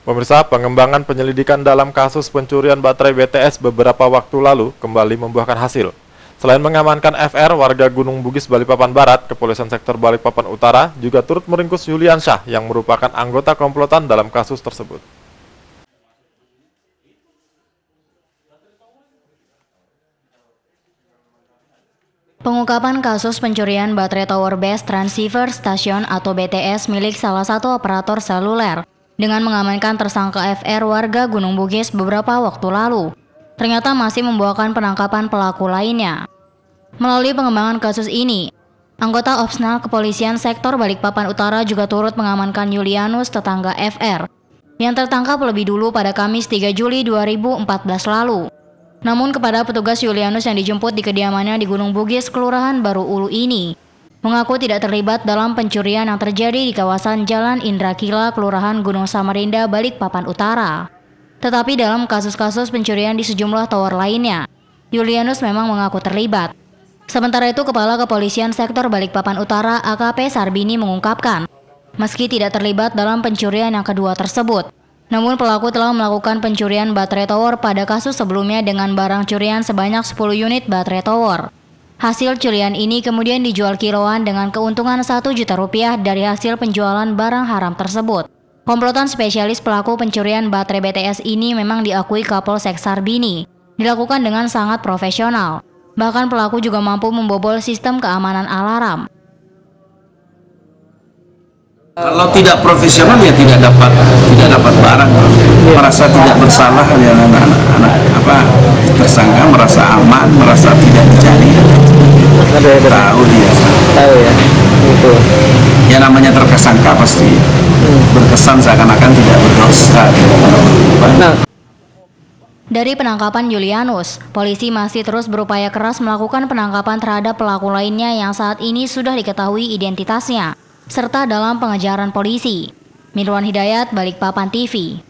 Pemirsa, pengembangan penyelidikan dalam kasus pencurian baterai BTS beberapa waktu lalu kembali membuahkan hasil. Selain mengamankan FR, warga Gunung Bugis Balikpapan Barat, Kepolisian Sektor Balikpapan Utara juga turut meringkus Yuliansyah yang merupakan anggota komplotan dalam kasus tersebut. Pengungkapan kasus pencurian baterai tower base transceiver station atau BTS milik salah satu operator seluler dengan mengamankan tersangka FR warga Gunung Bugis beberapa waktu lalu. Ternyata masih membawakan penangkapan pelaku lainnya. Melalui pengembangan kasus ini, anggota Opsnal Kepolisian Sektor Balikpapan Utara juga turut mengamankan Yulianus tetangga FR yang tertangkap lebih dulu pada Kamis 3 Juli 2014 lalu. Namun kepada petugas Yulianus yang dijemput di kediamannya di Gunung Bugis, Kelurahan Baru Ulu ini, mengaku tidak terlibat dalam pencurian yang terjadi di kawasan Jalan Indrakila, Kelurahan Gunung Samarinda, Balikpapan Utara. Tetapi dalam kasus-kasus pencurian di sejumlah tower lainnya, Julianus memang mengaku terlibat. Sementara itu, Kepala Kepolisian Sektor Balikpapan Utara AKP Sarbini mengungkapkan, meski tidak terlibat dalam pencurian yang kedua tersebut, namun pelaku telah melakukan pencurian baterai tower pada kasus sebelumnya dengan barang curian sebanyak 10 unit baterai tower. Hasil curian ini kemudian dijual kiloan dengan keuntungan 1 juta rupiah dari hasil penjualan barang haram tersebut. Komplotan spesialis pelaku pencurian baterai BTS ini memang diakui Kapolsek Sarbini, dilakukan dengan sangat profesional. Bahkan pelaku juga mampu membobol sistem keamanan alarm. Kalau tidak profesional ya tidak dapat tidak dapat barang. Merasa tidak bersalah ya anak-anak apa tersangka merasa aman, merasa tidak dicari ada tahu dia tahu ya itu ya namanya terkesangka pasti hmm. berkesan seakan-akan tidak berdosa nah. Dari penangkapan Julianus, polisi masih terus berupaya keras melakukan penangkapan terhadap pelaku lainnya yang saat ini sudah diketahui identitasnya, serta dalam pengejaran polisi. Mirwan Hidayat, Balikpapan TV.